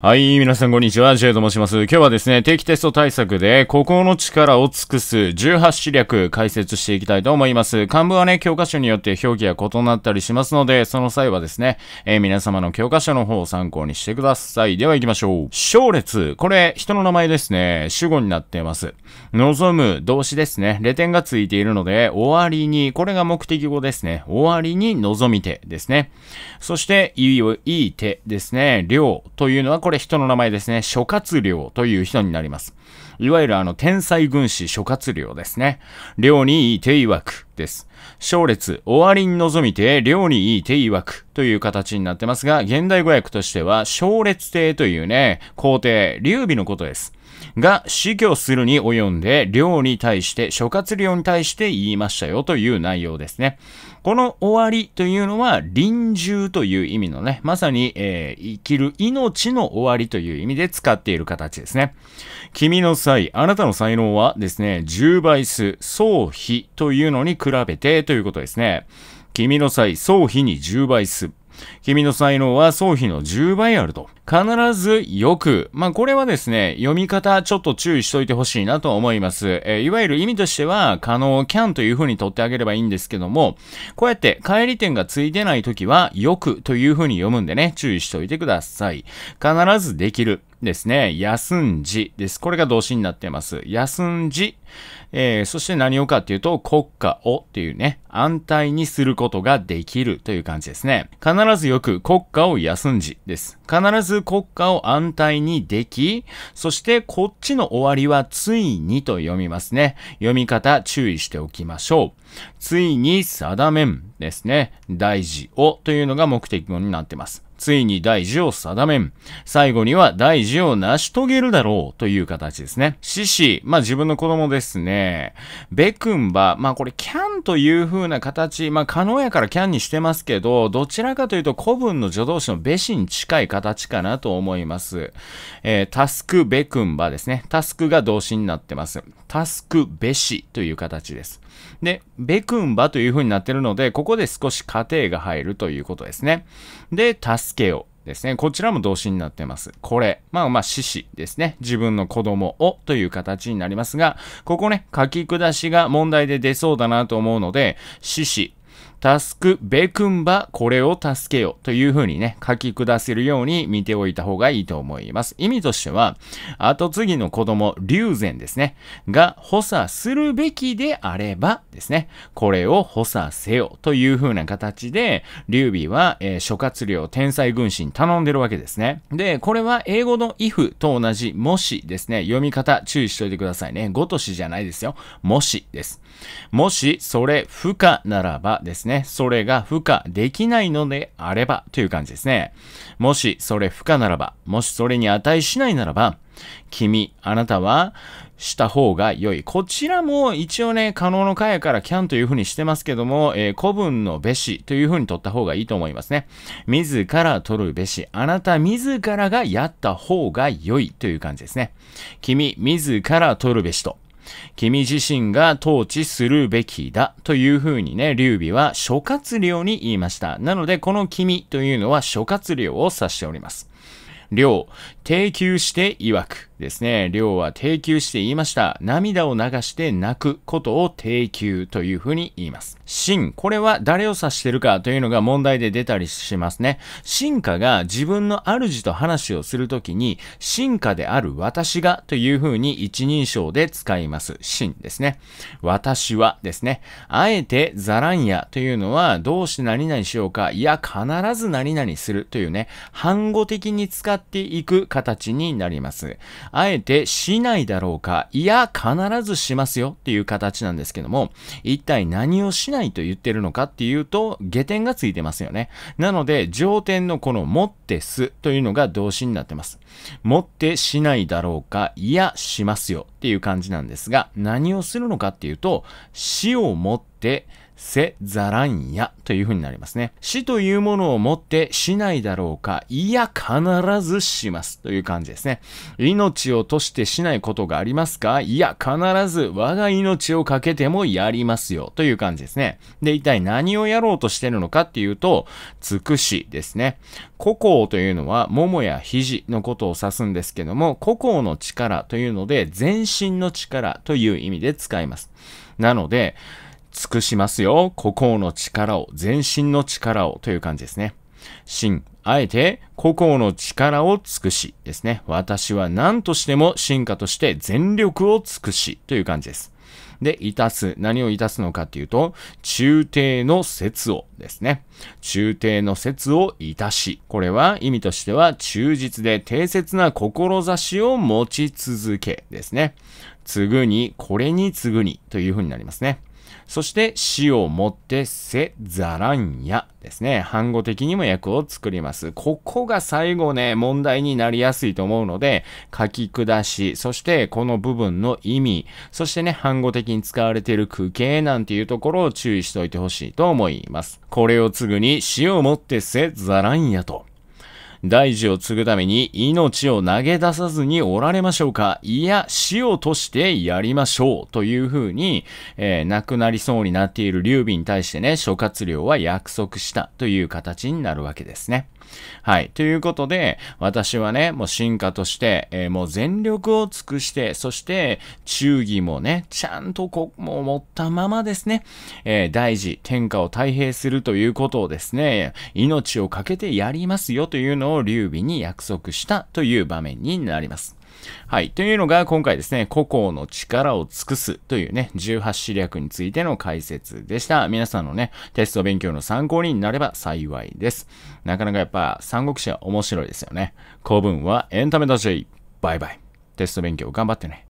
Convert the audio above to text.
はい、皆さんこんにちは、ジェイと申します。今日はですね、定期テスト対策で、ここの力を尽くす18種略解説していきたいと思います。漢文はね、教科書によって表記が異なったりしますので、その際はですね、えー、皆様の教科書の方を参考にしてください。では行きましょう。小列。これ、人の名前ですね。主語になっています。望む、動詞ですね。レ点がついているので、終わりに、これが目的語ですね。終わりに望みてですね。そして、いい、いい手ですね。量というのは、これ人の名前ですね。諸葛亮という人になります。いわゆるあの、天才軍師諸葛亮ですね。亮にいい手いわくです。勝列、終わりに望みて、亮にいい手いわくという形になってますが、現代語訳としては、勝列帝というね、皇帝、劉備のことです。が死去するに及んで、量に対して、諸葛亮に対して言いましたよという内容ですね。この終わりというのは、臨終という意味のね、まさに、えー、生きる命の終わりという意味で使っている形ですね。君の際、あなたの才能はですね、10倍数、総比というのに比べてということですね。君の際、総比に10倍数。君の才能は総比の10倍あると。必ずよく。まあ、これはですね、読み方ちょっと注意しといてほしいなと思います。えー、いわゆる意味としては、可能、can という風に取ってあげればいいんですけども、こうやって帰り点がついてない時は、よくという風に読むんでね、注意しといてください。必ずできる。ですね。休んじです。これが動詞になってます。休んじ。えー、そして何をかっていうと、国家をっていうね、安泰にすることができるという感じですね。必ずよく国家を休んじです。必ず国家を安泰にでき、そしてこっちの終わりはついにと読みますね。読み方注意しておきましょう。ついに定めんですね。大事をというのが目的語になってます。ついに大事を定めん。最後には大事を成し遂げるだろうという形ですね。獅子、まあ自分の子供ですね。べくんば、まあこれキャンという風な形、まあ可能やからキャンにしてますけど、どちらかというと古文の助動詞のべしに近い形かなと思います。えー、タスクべくんばですね。タスクが動詞になってます。タスクべしという形です。で、べくんばという風になってるので、ここで少し過程が入るということですね。で、タスつけよですね。こちらも動詞になってます。これ。まあまあ、獅子ですね。自分の子供をという形になりますが、ここね、書き下しが問題で出そうだなと思うので、獅子タスクベクンバこれを助けよというふうにね、書き下せるように見ておいた方がいいと思います。意味としては、後継ぎの子供、ゼ禅ですね、が補佐するべきであればですね、これを補佐せよというふうな形で、劉備は、えー、諸葛亮天才軍師に頼んでるわけですね。で、これは英語の if と同じもしですね、読み方注意しておいてくださいね。ごとしじゃないですよ。もしです。もし、それ不可ならばですね、ね。それが付加できないのであればという感じですね。もしそれ不可ならば、もしそれに値しないならば、君、あなたはした方が良い。こちらも一応ね、可能の会やからキャンという風にしてますけども、えー、古文のべしという風に取った方がいいと思いますね。自ら取るべし、あなた自らがやった方が良いという感じですね。君、自ら取るべしと君自身が統治するべきだというふうにね、劉備は諸葛亮に言いました。なので、この君というのは諸葛亮を指しております。亮、請求して曰く。ですね、量は低休して言いました。涙を流して泣くことを低休というふうに言います。真、これは誰を指してるかというのが問題で出たりしますね。進化が自分の主と話をするときに、進化である私がというふうに一人称で使います。真ですね。私はですね。あえてザランヤというのは、どうして何々しようか、いや、必ず何々するというね、反語的に使っていく形になります。あえてしないだろうか、いや、必ずしますよっていう形なんですけども、一体何をしないと言ってるのかっていうと、下点がついてますよね。なので、上点のこの持ってすというのが動詞になってます。持ってしないだろうか、いや、しますよっていう感じなんですが、何をするのかっていうと、死を持って、せざらんやというふうになりますね。死というものをもってしないだろうか、いや必ずしますという感じですね。命をとしてしないことがありますかいや必ず我が命をかけてもやりますよという感じですね。で、一体何をやろうとしてるのかっていうと、つくしですね。孤高というのは桃や肘のことを指すんですけども、孤高の力というので全身の力という意味で使います。なので、尽くしますよ。高の力を、全身の力をという感じですね。真、あえて、個々の力を尽くしですね。私は何としても進化として全力を尽くしという感じです。で、いたす。何をいたすのかっていうと、中帝の説をですね。中帝の説をいたし。これは意味としては、忠実で定説な志を持ち続けですね。次ぐに、これに次ぐにというふうになりますね。そして、死をもってせざらんやですね。反語的にも訳を作ります。ここが最後ね、問題になりやすいと思うので、書き下し、そしてこの部分の意味、そしてね、反語的に使われている句形なんていうところを注意しておいてほしいと思います。これを次ぐに、死をもってせざらんやと。大事を継ぐために命を投げ出さずにおられましょうかいや、死をとしてやりましょうというふうに、えー、亡くなりそうになっている劉備に対してね、諸葛亮は約束したという形になるわけですね。はい。ということで、私はね、もう進化として、えー、もう全力を尽くして、そして、忠義もね、ちゃんとこ、もう持ったままですね、えー、大事、天下を太平するということをですね、命を懸けてやりますよというのをを劉備に約束したという場面になります。はい。というのが今回ですね、個々の力を尽くすというね、18死略についての解説でした。皆さんのね、テスト勉強の参考になれば幸いです。なかなかやっぱ三国志は面白いですよね。古文はエンタメだし、バイバイ。テスト勉強頑張ってね。